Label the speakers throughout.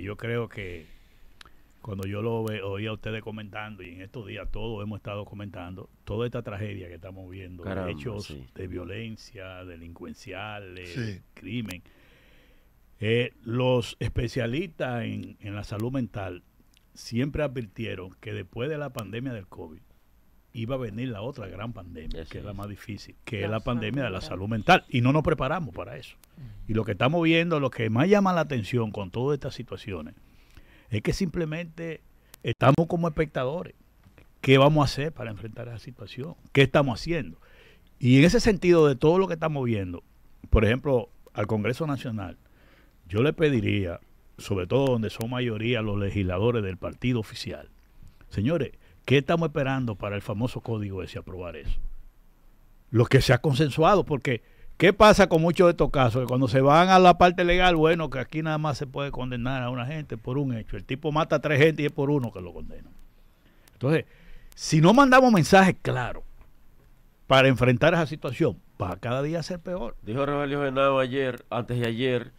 Speaker 1: yo creo que cuando yo lo oía a ustedes comentando, y en estos días todos hemos estado comentando, toda esta tragedia que estamos viendo, hechos de violencia, delincuenciales, crimen, eh, los especialistas en, en la salud mental siempre advirtieron que después de la pandemia del COVID, iba a venir la otra gran pandemia, que es la más difícil, que es la pandemia de la salud mental. Y no nos preparamos para eso. Mm. Y lo que estamos viendo, lo que más llama la atención con todas estas situaciones, es que simplemente estamos como espectadores. ¿Qué vamos a hacer para enfrentar esa situación? ¿Qué estamos haciendo? Y en ese sentido de todo lo que estamos viendo, por ejemplo, al Congreso Nacional, yo le pediría, sobre todo donde son mayoría los legisladores del partido oficial, señores, ¿Qué estamos esperando para el famoso código ese aprobar eso? Lo que se ha consensuado, porque ¿qué pasa con muchos de estos casos? Que cuando se van a la parte legal, bueno, que aquí nada más se puede condenar a una gente por un hecho. El tipo mata a tres gente y es por uno que lo condena. Entonces, si no mandamos mensajes claros para enfrentar esa situación, va cada día ser peor. Dijo Rebelio Genado ayer, antes de ayer,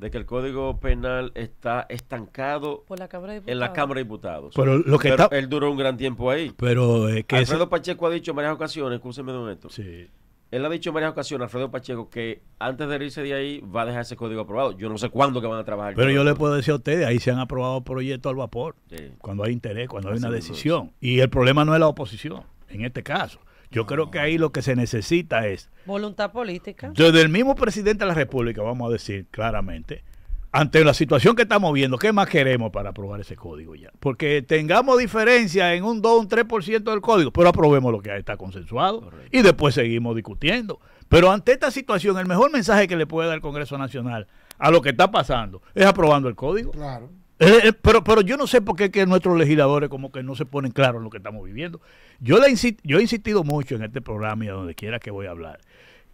Speaker 1: de que el Código Penal está estancado en la Cámara de Diputados. Pero lo que él duró un gran tiempo ahí. Pero eh, que Alfredo Pacheco ha dicho en varias ocasiones, escúcheme un momento Sí. Él ha dicho en varias ocasiones, Alfredo Pacheco, que antes de irse de ahí va a dejar ese código aprobado. Yo no sé cuándo que van a trabajar. Pero yo le puedo decir a ustedes, ahí se han aprobado proyectos al vapor, cuando hay interés, cuando hay ah, una decisión. Y el problema no es la oposición, en este caso. Yo creo que ahí lo que se necesita es... Voluntad política. Desde el mismo presidente de la República, vamos a decir claramente, ante la situación que estamos viendo, ¿qué más queremos para aprobar ese código ya? Porque tengamos diferencia en un 2, un 3% del código, pero aprobemos lo que está consensuado y después seguimos discutiendo. Pero ante esta situación, el mejor mensaje que le puede dar el Congreso Nacional a lo que está pasando es aprobando el código. Claro. Eh, eh, pero, pero yo no sé por qué que nuestros legisladores como que no se ponen claros en lo que estamos viviendo. Yo, le yo he insistido mucho en este programa y a donde quiera que voy a hablar,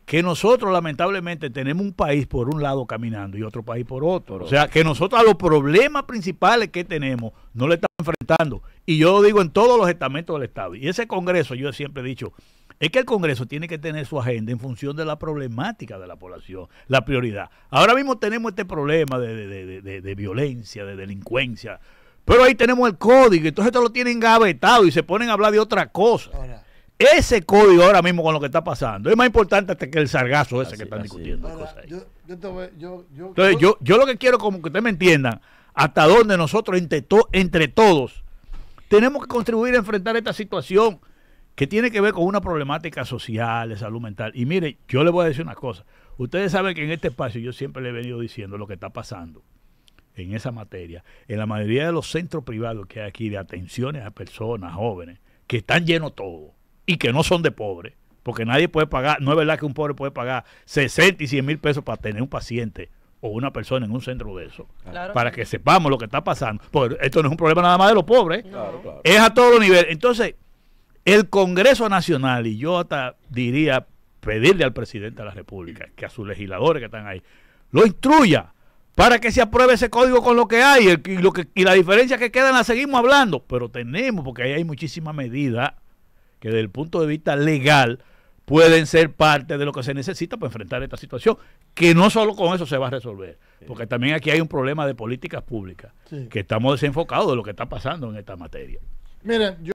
Speaker 1: que nosotros lamentablemente tenemos un país por un lado caminando y otro país por otro. O sea, que nosotros los problemas principales que tenemos no le estamos enfrentando. Y yo lo digo en todos los estamentos del Estado. Y ese Congreso, yo siempre he dicho, es que el Congreso tiene que tener su agenda en función de la problemática de la población, la prioridad. Ahora mismo tenemos este problema de, violencia, de delincuencia, pero ahí tenemos el código, entonces esto lo tienen gavetado y se ponen a hablar de otra cosa. ese código ahora mismo con lo que está pasando es más importante que el sargazo ese que están discutiendo. entonces, yo, lo que quiero, como que ustedes me entiendan, hasta dónde nosotros entre todos tenemos que contribuir a enfrentar esta situación que tiene que ver con una problemática social, de salud mental. Y mire, yo le voy a decir una cosa. Ustedes saben que en este espacio yo siempre le he venido diciendo lo que está pasando en esa materia, en la mayoría de los centros privados que hay aquí de atenciones a personas jóvenes, que están llenos todo y que no son de pobres, porque nadie puede pagar, no es verdad que un pobre puede pagar 60 y 100 mil pesos para tener un paciente o una persona en un centro de eso, para que sepamos lo que está pasando. Porque esto no es un problema nada más de los pobres, es a todo nivel. Entonces, el Congreso Nacional, y yo hasta diría pedirle al presidente de la República, que a sus legisladores que están ahí, lo instruya para que se apruebe ese código con lo que hay y, lo que, y la diferencia que queda la seguimos hablando, pero tenemos, porque ahí hay muchísimas medidas que desde el punto de vista legal pueden ser parte de lo que se necesita para enfrentar esta situación, que no solo con eso se va a resolver, porque también aquí hay un problema de políticas públicas, que estamos desenfocados de lo que está pasando en esta materia. Mira, yo